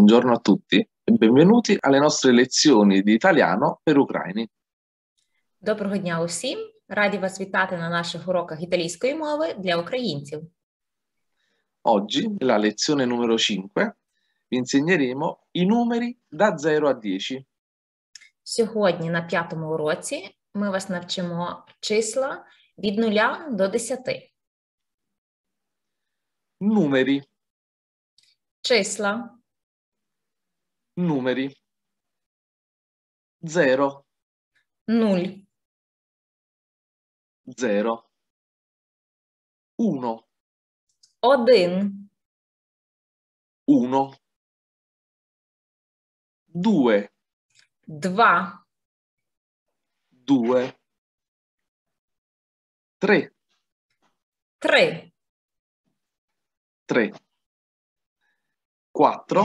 Buongiorno a tutti e benvenuti alle nostre lezioni di italiano per ucraini. Доброго дня усім! Раді вас вітати на наших уроках італійської мови для українців. Oggi, nella lezione numero 5, vi insegneremo i numeri da 0 a 10. Сьогодні на п'ятому уроці ми вас навчимо числа від 0 до 10. Numeri. Числа Numeri. Zero. Null. Zero. Uno. Один. Uno. Due. Два. Due. Tre. Tre. Tre. Quattro.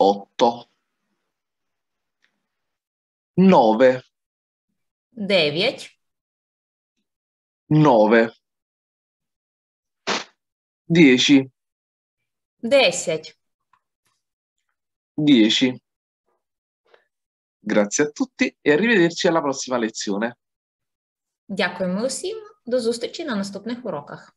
8 9 9 9 10 10 10 Grazie a tutti e arrivederci alla prossima lezione. Дякуємо усім. До зустрічі на наступних уроках.